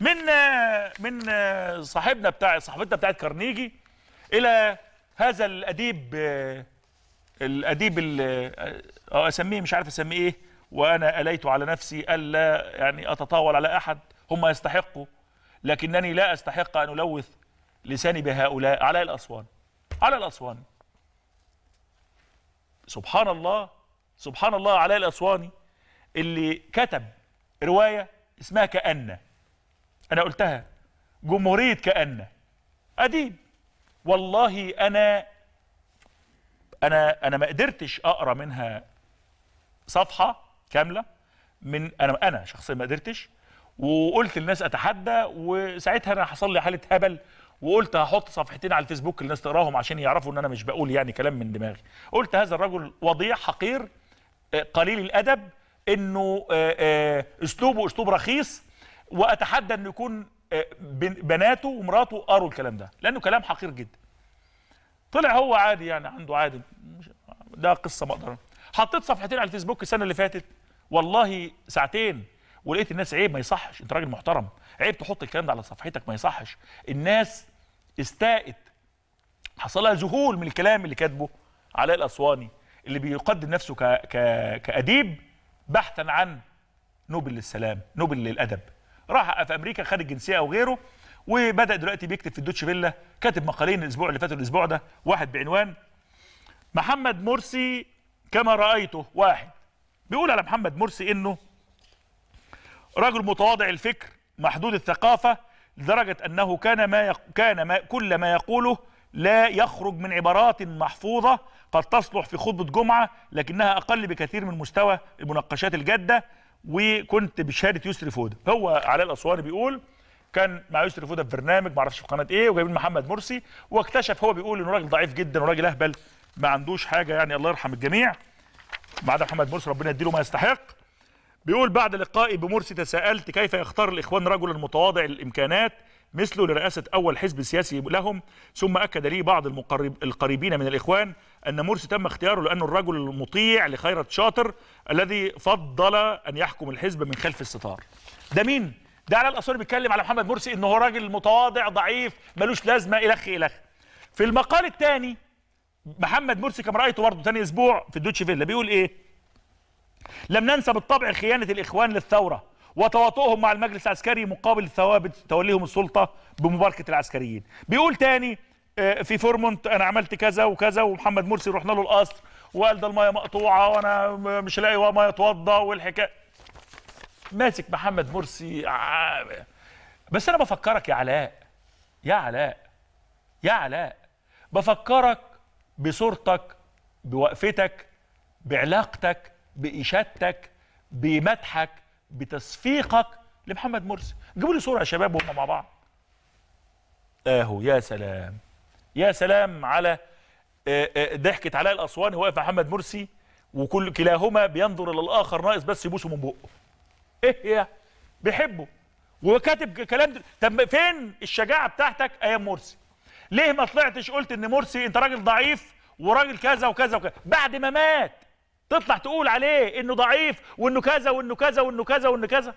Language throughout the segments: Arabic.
من آه، من آه، صاحبنا بتاع صاحبتنا بتاعت كارنيجي الى هذا الاديب آه، الاديب اه اسميه مش عارف اسميه ايه وانا اليت على نفسي الا يعني اتطاول على احد هم يستحقوا لكنني لا استحق ان الوث لساني بهؤلاء علاء الاسوان علاء الاسواني سبحان الله سبحان الله علاء الاسواني اللي كتب روايه اسمها كأنه انا قلتها جمهوريه كأن قديم والله انا انا انا ما قدرتش اقرا منها صفحه كامله من انا انا شخصيا ما قدرتش وقلت للناس اتحدى وساعتها انا حصل لي حاله هبل وقلت هحط صفحتين على الفيسبوك الناس تقراهم عشان يعرفوا ان انا مش بقول يعني كلام من دماغي قلت هذا الرجل وضيع حقير آه، قليل الادب انه آه، آه، اسلوبه اسلوب رخيص واتحدى ان يكون آه، بناته ومراته قروا الكلام ده لانه كلام حقير جدا طلع هو عادي يعني عنده عادي ده قصه مقدره حطيت صفحتين على الفيسبوك السنه اللي فاتت والله ساعتين ولقيت الناس عيب ما يصحش انت راجل محترم عيب تحط الكلام ده على صفحتك ما يصحش الناس استاءت حصلها ذهول من الكلام اللي كاتبه علاء الاسواني اللي بيقدم نفسه ك... ك... كاديب بحثا عن نوبل للسلام نوبل للادب راح في امريكا خد الجنسيه او غيره وبدا دلوقتي بيكتب في الدوتش فيلا كاتب مقالين الاسبوع اللي فات الاسبوع ده واحد بعنوان محمد مرسي كما رايته واحد بيقول على محمد مرسي انه رجل متواضع الفكر محدود الثقافه لدرجه انه كان ما يق... كان ما كل ما يقوله لا يخرج من عبارات محفوظه قد تصلح في خطبه جمعه لكنها اقل بكثير من مستوى المناقشات الجاده وكنت بشهاده يسري فوده هو علاء الاسواني بيقول كان مع يسري فوده في برنامج ما اعرفش في قناه ايه وجايبين محمد مرسي واكتشف هو بيقول انه راجل ضعيف جدا وراجل اهبل ما عندوش حاجه يعني الله يرحم الجميع ما عدا محمد مرسي ربنا يديله ما يستحق بيقول بعد لقائي بمرسي تساءلت كيف يختار الاخوان رجلا متواضع الامكانات مثله لرئاسة أول حزب سياسي لهم ثم أكد لي بعض المقرب القريبين من الإخوان أن مرسي تم اختياره لأنه الرجل المطيع لخيرت شاطر الذي فضل أن يحكم الحزب من خلف الستار ده مين؟ ده على الأصول بيتكلم على محمد مرسي أنه راجل متواضع ضعيف ملوش لازمة إلخ إلخ في المقال الثاني محمد مرسي كما رأيته برضه ثاني أسبوع في الدوتش فيلا بيقول إيه؟ لم ننسى بالطبع خيانة الإخوان للثورة وتواطؤهم مع المجلس العسكري مقابل ثوابت توليهم السلطة بمباركة العسكريين بيقول تاني آه، في فورمونت انا عملت كذا وكذا ومحمد مرسي رحنا له القصر وقال ده المايه مقطوعه وانا مش لاقي مايه يتوضى والحكايه ماسك محمد مرسي آه، بس انا بفكرك يا علاء يا علاء يا علاء بفكرك بصورتك بوقفتك بعلاقتك باشادتك بمدحك بتصفيقك لمحمد مرسي جيبوا لي صوره يا شباب وهم مع بعض اهو يا سلام يا سلام على آه، آه، ضحكه علاء الاسواني واقف محمد مرسي وكل كلاهما بينظر الى الاخر ناقص بس يبوسه من بقه ايه يا بيحبه وكاتب كلام دل... طب فين الشجاعه بتاعتك ايام مرسي ليه ما طلعتش قلت ان مرسي انت راجل ضعيف وراجل كذا وكذا وكذا بعد ما مات تطلع تقول عليه انه ضعيف وانه كذا وانه كذا وانه كذا وانه كذا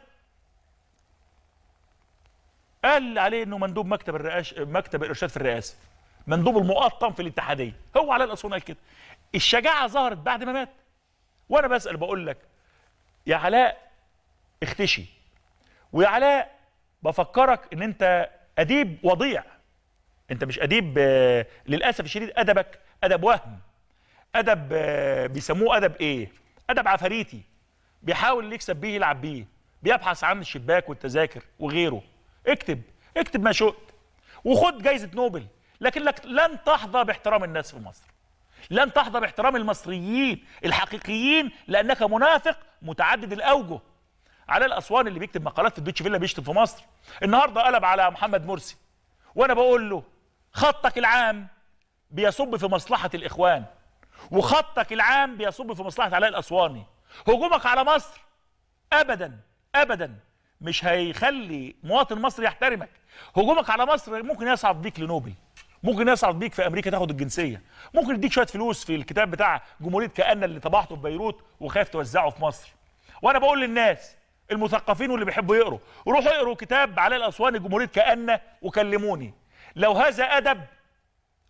قال عليه انه مندوب مكتب الرئاسه مكتب الارشاد في الرئاسه مندوب المقطم في الاتحاديه هو على الاصون قال كده الشجاعه ظهرت بعد ما مات وانا بسال بقول لك يا علاء اختشي ويا علاء بفكرك ان انت اديب وضيع انت مش اديب آه، للاسف الشديد ادبك ادب وهم ادب آه، بيسموه ادب ايه ادب عفاريتي بيحاول اللي يكسب بيه يلعب بيه بيبحث عن الشباك والتذاكر وغيره اكتب اكتب ما شئت وخد جايزه نوبل لكن لك لن تحظى باحترام الناس في مصر لن تحظى باحترام المصريين الحقيقيين لانك منافق متعدد الاوجه علاء الاسوان اللي بيكتب مقالات في الدوتش فيلا بيشتم في مصر النهارده قلب على محمد مرسي وانا بقول له خطك العام بيصب في مصلحه الاخوان وخطك العام بيصب في مصلحه علاء الاسواني هجومك على مصر ابدا ابدا مش هيخلي مواطن مصري يحترمك هجومك على مصر ممكن يصعد بيك لنوبل ممكن يصعد بيك في امريكا تاخد الجنسيه ممكن يديك شويه فلوس في الكتاب بتاع جمهوريه كأن اللي طبعته في بيروت وخايف توزعه في مصر وانا بقول للناس المثقفين واللي بيحبوا يقروا روحوا اقروا كتاب علاء الاسواني جمهوريه كأن وكلموني لو هذا ادب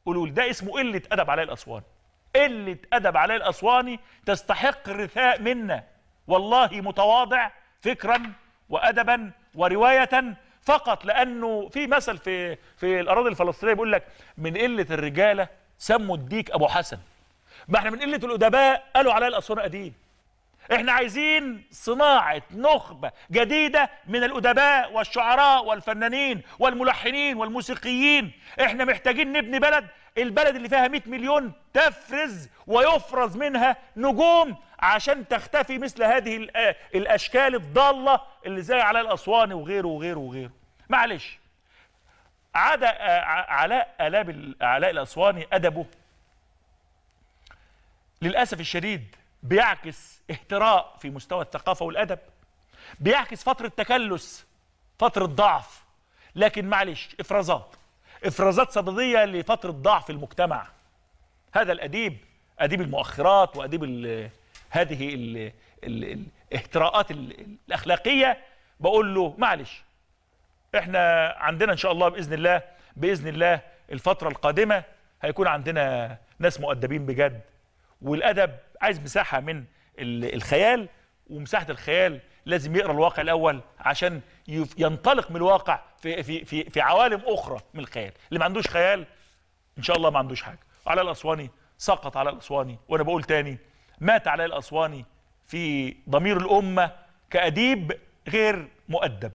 قولوا ده اسمه قله ادب علاء الاسواني قله ادب علي الاسواني تستحق الرثاء منا والله متواضع فكرا وادبا وروايه فقط لانه في مثل في في الاراضي الفلسطينيه بيقول لك من قله الرجاله سموا الديك ابو حسن ما احنا من قله الادباء قالوا علي الاسواني قديم احنا عايزين صناعة نخبة جديدة من الأدباء والشعراء والفنانين والملحنين والموسيقيين احنا محتاجين نبني بلد البلد اللي فيها 100 مليون تفرز ويفرز منها نجوم عشان تختفي مثل هذه آه، الاشكال الضاله اللي زي علاء الاسواني وغيره وغيره وغيره معلش عدا آه، علاء الاب علاء الاسواني ادبه للاسف الشديد بيعكس اهتراء في مستوى الثقافه والادب بيعكس فتره تكلس فتره ضعف لكن معلش افرازات افرازات صدديه لفتره ضعف المجتمع هذا الاديب اديب المؤخرات واديب هذه الـ الـ الاهتراءات الاخلاقيه بقول له معلش احنا عندنا ان شاء الله باذن الله باذن الله الفتره القادمه هيكون عندنا ناس مؤدبين بجد والادب عايز مساحه من الخيال ومساحه الخيال لازم يقرا الواقع الاول عشان ينطلق من الواقع في في في, في عوالم اخرى من الخيال اللي ما عندوش خيال ان شاء الله ما عندوش حاجه علاء الاسواني سقط علاء الاسواني وانا بقول تاني مات على الاسواني في ضمير الامه كاديب غير مؤدب